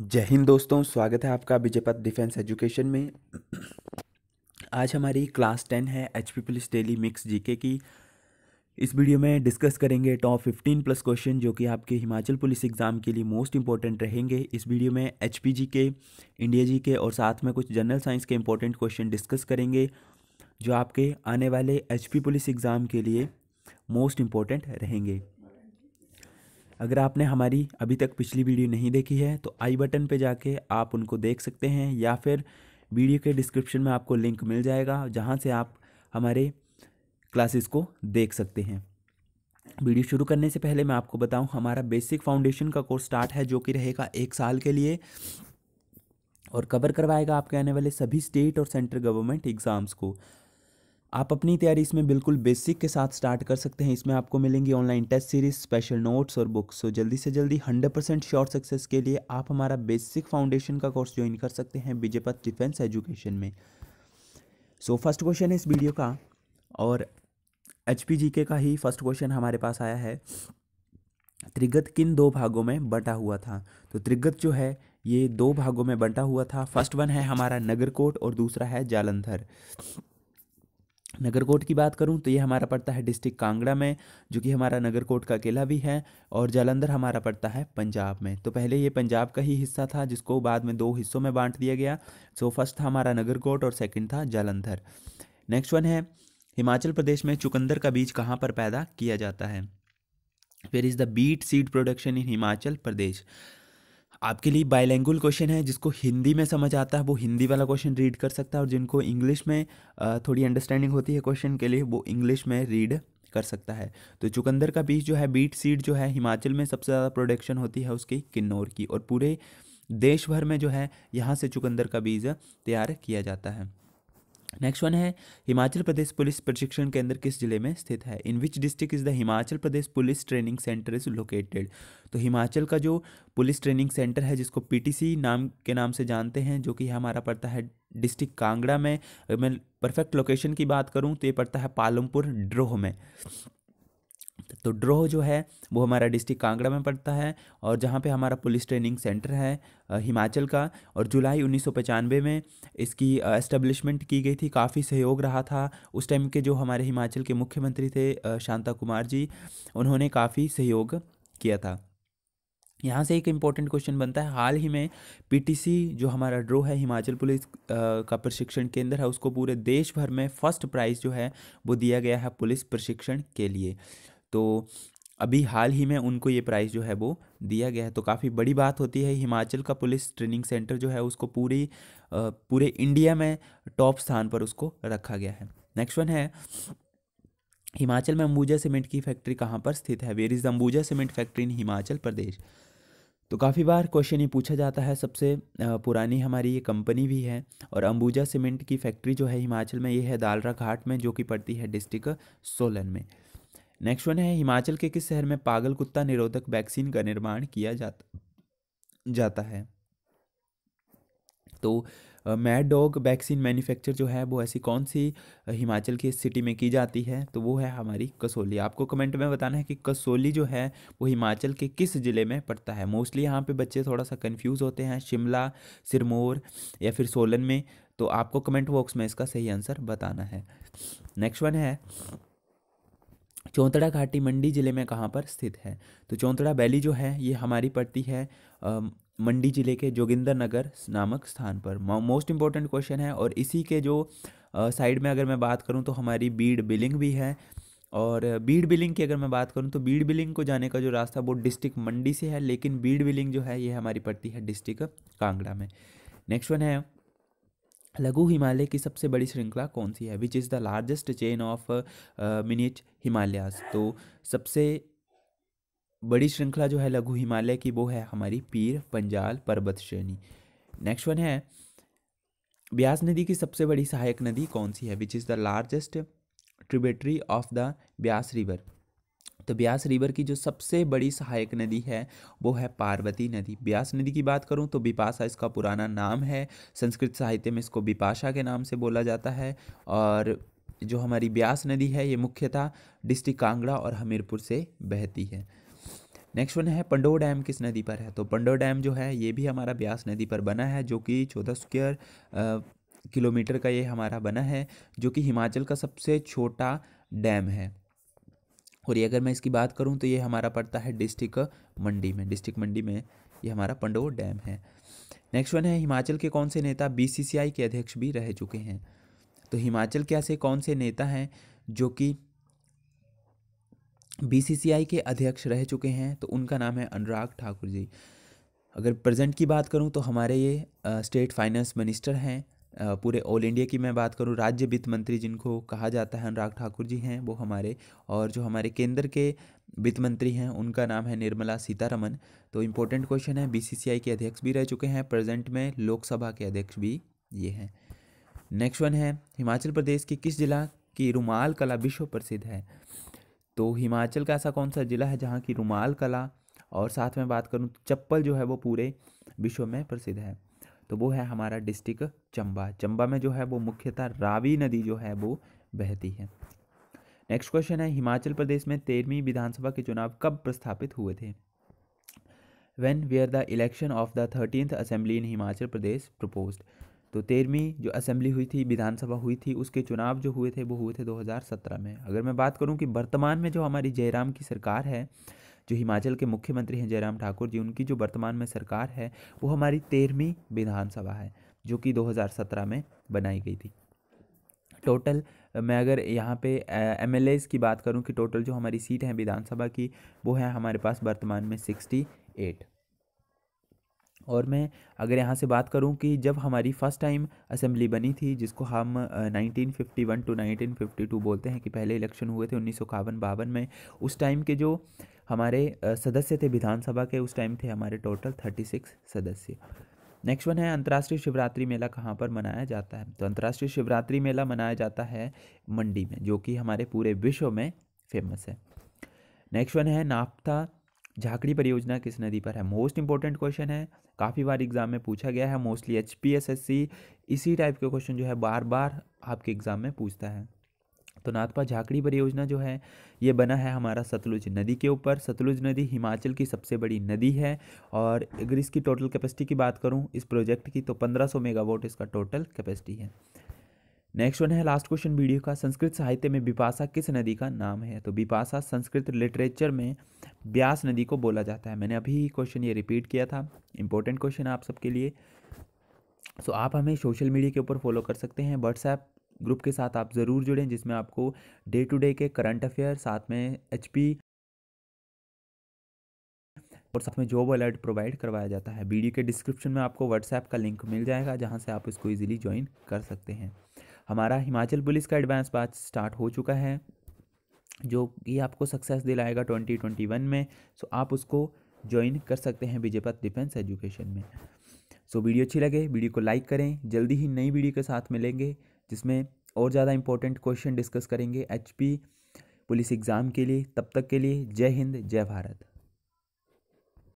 जय हिंद दोस्तों स्वागत है आपका विजयपथ डिफेंस एजुकेशन में आज हमारी क्लास टेन है H P police daily mix GK की इस वीडियो में डिस्कस करेंगे टॉप फिफ्टीन प्लस क्वेश्चन जो कि आपके हिमाचल पुलिस एग्ज़ाम के लिए मोस्ट इंपॉर्टेंट रहेंगे इस वीडियो में एच पी जी के इंडिया जी के और साथ में कुछ जनरल साइंस के इंपॉर्टेंट क्वेश्चन डिस्कस करेंगे जो आपके आने वाले एच पी पुलिस एग्ज़ाम के लिए मोस्ट इंपॉर्टेंट रहेंगे अगर आपने हमारी अभी तक पिछली वीडियो नहीं देखी है तो आई बटन पे जाके आप उनको देख सकते हैं या फिर वीडियो के डिस्क्रिप्शन में आपको लिंक मिल जाएगा जहाँ से आप हमारे क्लासेस को देख सकते हैं वीडियो शुरू करने से पहले मैं आपको बताऊं हमारा बेसिक फाउंडेशन का कोर्स स्टार्ट है जो कि रहेगा एक साल के लिए और कवर करवाएगा आपके आने वाले सभी स्टेट और सेंट्रल गवर्नमेंट एग्ज़ाम्स को आप अपनी तैयारी इसमें बिल्कुल बेसिक के साथ स्टार्ट कर सकते हैं इसमें आपको मिलेंगी online test series special notes और बुक्स सो जल्दी से जल्दी 100 परसेंट श्योर सक्सेस के लिए आप हमारा बेसिक फाउंडेशन का कोर्स ज्वाइन कर सकते हैं विजयपथ डिफेंस एजुकेशन में सो फर्स्ट क्वेश्चन है इस वीडियो का और एच का ही फर्स्ट क्वेश्चन हमारे पास आया है त्रिगत किन दो भागों में बंटा हुआ था तो त्रिगत जो है ये दो भागों में बंटा हुआ था फर्स्ट वन है हमारा नगरकोट और दूसरा है जालंधर नगरकोट की बात करूं तो ये हमारा पड़ता है डिस्ट्रिक्ट कांगड़ा में जो कि हमारा नगरकोट का किला भी है और जालंधर हमारा पड़ता है पंजाब में तो पहले ये पंजाब का ही हिस्सा था जिसको बाद में दो हिस्सों में बांट दिया गया सो फर्स्ट था हमारा नगरकोट और सेकंड था जालंधर नेक्स्ट वन है हिमाचल प्रदेश में चुकंदर का बीज कहाँ पर पैदा किया जाता है फिर is the beet seed production in Himachal Pradesh आपके लिए बायलैंगुल क्वेश्चन है जिसको हिंदी में समझ आता है वो हिंदी वाला क्वेश्चन रीड कर सकता है और जिनको इंग्लिश में थोड़ी अंडरस्टैंडिंग होती है क्वेश्चन के लिए वो इंग्लिश में रीड कर सकता है तो चुकंदर का बीज जो है बीट सीड जो है हिमाचल में सबसे ज़्यादा प्रोडक्शन होती है उसकी किन्नौर की और पूरे देश भर में जो है यहाँ से चुकंदर का बीज तैयार किया जाता है नेक्स्ट वन है हिमाचल प्रदेश पुलिस प्रशिक्षण केंद्र किस जिले में स्थित है in which district is the Himachal Pradesh police training centre is located तो हिमाचल का जो पुलिस ट्रेनिंग सेंटर है जिसको पीटीसी नाम के नाम से जानते हैं जो कि हमारा पड़ता है डिस्ट्रिक्ट कांगड़ा में अगर मैं परफेक्ट लोकेशन की बात करूँ तो ये पड़ता है पालमपुर ड्रोह में तो ड्रोह जो है वो हमारा डिस्ट्रिक्ट कांगड़ा में पड़ता है और जहाँ पे हमारा पुलिस ट्रेनिंग सेंटर है हिमाचल का और जुलाई उन्नीस में इसकी एस्टेब्लिशमेंट की गई थी काफ़ी सहयोग रहा था उस टाइम के जो हमारे हिमाचल के मुख्यमंत्री थे शांता कुमार जी उन्होंने काफ़ी सहयोग किया था यहाँ से एक इम्पॉर्टेंट क्वेश्चन बनता है हाल ही में पीटीसी जो हमारा ड्रो है हिमाचल पुलिस का प्रशिक्षण केंद्र है उसको पूरे देश भर में फर्स्ट प्राइज़ जो है वो दिया गया है पुलिस प्रशिक्षण के लिए तो अभी हाल ही में उनको ये प्राइज़ जो है वो दिया गया है तो काफ़ी बड़ी बात होती है हिमाचल का पुलिस ट्रेनिंग सेंटर जो है उसको पूरी पूरे इंडिया में टॉप स्थान पर उसको रखा गया है नेक्स्ट वन है हिमाचल में अंबुजा सीमेंट की फैक्ट्री कहाँ पर स्थित है where is Ambuja cement factory in Himachal Pradesh तो काफ़ी बार क्वेश्चन ये पूछा जाता है सबसे पुरानी हमारी ये कंपनी भी है और अंबुजा सीमेंट की फैक्ट्री जो है हिमाचल में ये है दालरा घाट में जो कि पड़ती है डिस्ट्रिक्ट सोलन में नेक्स्ट वन है हिमाचल के किस शहर में पागल कुत्ता निरोधक वैक्सीन का निर्माण किया जाता जाता है तो मैड डॉग वैक्सीन मैन्युफैक्चर जो है वो ऐसी कौन सी हिमाचल की सिटी में की जाती है तो वो है हमारी कसोली आपको कमेंट में बताना है कि कसोली जो है वो हिमाचल के किस ज़िले में पड़ता है मोस्टली यहाँ पे बच्चे थोड़ा सा कंफ्यूज होते हैं शिमला सिरमौर या फिर सोलन में तो आपको कमेंट बॉक्स में इसका सही आंसर बताना है नेक्स्ट वन है चौंतड़ा घाटी मंडी ज़िले में कहाँ पर स्थित है तो चौंतड़ा वैली जो है ये हमारी पड़ती है मंडी ज़िले के जोगिंदर नगर नामक स्थान पर मोस्ट इम्पॉर्टेंट क्वेश्चन है और इसी के जो साइड में अगर मैं बात करूँ तो हमारी बीड बिलिंग भी है और बीड बिलिंग की अगर मैं बात करूँ तो बीड बिलिंग को जाने का जो रास्ता वो डिस्ट्रिक्ट मंडी से है लेकिन बीड बिलिंग जो है ये हमारी पड़ती है डिस्ट्रिक्ट कांगड़ा में नेक्स्ट वन है लघु हिमालय की सबसे बड़ी श्रृंखला कौन सी है which is the largest chain of minute Himalayas तो सबसे बड़ी श्रृंखला जो है लघु हिमालय की वो है हमारी पीर पंजाल पर्वत श्रेणी नेक्स्ट वन है ब्यास नदी की सबसे बड़ी सहायक नदी कौन सी है which is the largest tributary of the Beas river तो ब्यास रिवर की जो सबसे बड़ी सहायक नदी है वो है पार्वती नदी ब्यास नदी की बात करूँ तो बिपाशा इसका पुराना नाम है संस्कृत साहित्य में इसको बिपाशा के नाम से बोला जाता है और जो हमारी ब्यास नदी है ये मुख्यतः डिस्ट्रिक्ट कांगड़ा और हमीरपुर से बहती है नेक्स्ट वन है पंडो डैम किस नदी पर है तो पंडो डैम जो है ये भी हमारा ब्यास नदी पर बना है जो कि चौदह स्क्वेयर किलोमीटर का ये हमारा बना है जो कि हिमाचल का सबसे छोटा डैम है और ये अगर मैं इसकी बात करूँ तो ये हमारा पड़ता है डिस्ट्रिक्ट मंडी में डिस्ट्रिक्ट मंडी में ये हमारा पंडोर डैम है नेक्स्ट वन है हिमाचल के कौन से नेता बीसीसीआई के अध्यक्ष भी रह चुके हैं तो हिमाचल के ऐसे कौन से नेता हैं जो कि बीसीसीआई के अध्यक्ष रह चुके हैं तो उनका नाम है अनुराग ठाकुर जी अगर प्रेजेंट की बात करूं तो हमारे ये स्टेट फाइनेंस मिनिस्टर हैं पूरे ऑल इंडिया की मैं बात करूँ राज्य वित्त मंत्री जिनको कहा जाता है अनुराग ठाकुर जी हैं वो हमारे और जो हमारे केंद्र के वित्त मंत्री हैं उनका नाम है निर्मला सीतारमन तो इम्पोर्टेंट क्वेश्चन है बीसीसीआई के अध्यक्ष भी रह चुके हैं प्रेजेंट में लोकसभा के अध्यक्ष भी ये हैं नेक्स्ट वन है हिमाचल प्रदेश के किस जिला की रुमाल कला विश्व प्रसिद्ध है तो हिमाचल का ऐसा कौन सा ज़िला है जहाँ की रुमाल कला और साथ में बात करूँ चप्पल जो है वो पूरे विश्व में प्रसिद्ध है तो वो है हमारा डिस्ट्रिक्ट चंबा चंबा में जो है वो मुख्यतः रावी नदी जो है वो बहती है नेक्स्ट क्वेश्चन है हिमाचल प्रदेश में तेरहवीं विधानसभा के चुनाव कब प्रस्थापित हुए थे when are the election of the thirteenth assembly in Himachal Pradesh propose तो तेरहवीं जो असेंबली हुई थी विधानसभा हुई थी उसके चुनाव जो हुए थे वो हुए थे 2017 में अगर मैं बात करूं कि वर्तमान में जो हमारी जयराम की सरकार है जो हिमाचल के मुख्यमंत्री हैं जयराम ठाकुर जी उनकी जो वर्तमान में सरकार है वो हमारी तेरहवीं विधानसभा है जो कि 2017 में बनाई गई थी टोटल मैं अगर यहाँ पे एम की बात करूँ कि टोटल जो हमारी सीट है विधानसभा की वो है हमारे पास वर्तमान में सिक्सटी एट और मैं अगर यहाँ से बात करूँ कि जब हमारी फ़र्स्ट टाइम असेंबली बनी थी जिसको हम 1951 टू 1952 बोलते हैं कि पहले इलेक्शन हुए थे उन्नीस सौ बावन में उस टाइम के जो हमारे सदस्य थे विधानसभा के उस टाइम थे हमारे टोटल थर्टी सिक्स सदस्य नेक्स्ट वन है अंतर्राष्ट्रीय शिवरात्रि मेला कहाँ पर मनाया जाता है तो अंतर्राष्ट्रीय शिवरात्रि मेला मनाया जाता है मंडी में जो कि हमारे पूरे विश्व में फेमस है नेक्स्ट वन है नाप्ता झाकड़ी परियोजना किस नदी पर है मोस्ट इंपॉर्टेंट क्वेश्चन है काफ़ी बार एग्जाम में पूछा गया है mostly H P S S C इसी टाइप के क्वेश्चन जो है बार बार आपके एग्जाम में पूछता है तो नाथपा झाकड़ी परियोजना जो है ये बना है हमारा सतलुज नदी के ऊपर सतलुज नदी हिमाचल की सबसे बड़ी नदी है और अगर इसकी टोटल कैपेसिटी की बात करूँ इस प्रोजेक्ट की तो पंद्रह सौ मेगावाट इसका टोटल कैपेसिटी है नेक्स्ट वन है लास्ट क्वेश्चन वीडियो का संस्कृत साहित्य में बिपासा किस नदी का नाम है तो बिपासा संस्कृत लिटरेचर में ब्यास नदी को बोला जाता है मैंने अभी क्वेश्चन ये रिपीट किया था इंपॉर्टेंट क्वेश्चन आप सबके लिए सो so, आप हमें सोशल मीडिया के ऊपर फॉलो कर सकते हैं व्हाट्सएप ग्रुप के साथ आप ज़रूर जुड़ें जिसमें आपको डे टू डे के करंट अफेयर साथ में एच और साथ में जॉब अलर्ट प्रोवाइड करवाया जाता है वीडियो के डिस्क्रिप्शन में आपको व्हाट्सएप का लिंक मिल जाएगा जहाँ से आप इसको ईजिली ज्वाइन कर सकते हैं हमारा हिमाचल पुलिस का एडवांस बात स्टार्ट हो चुका है जो कि आपको सक्सेस दिलाएगा 2021 में सो आप उसको ज्वाइन कर सकते हैं विजयपत डिफेंस एजुकेशन में सो वीडियो अच्छी लगे वीडियो को लाइक करें जल्दी ही नई वीडियो के साथ मिलेंगे जिसमें और ज़्यादा इंपॉर्टेंट क्वेश्चन डिस्कस करेंगे एच पुलिस एग्ज़ाम के लिए तब तक के लिए जय हिंद जय भारत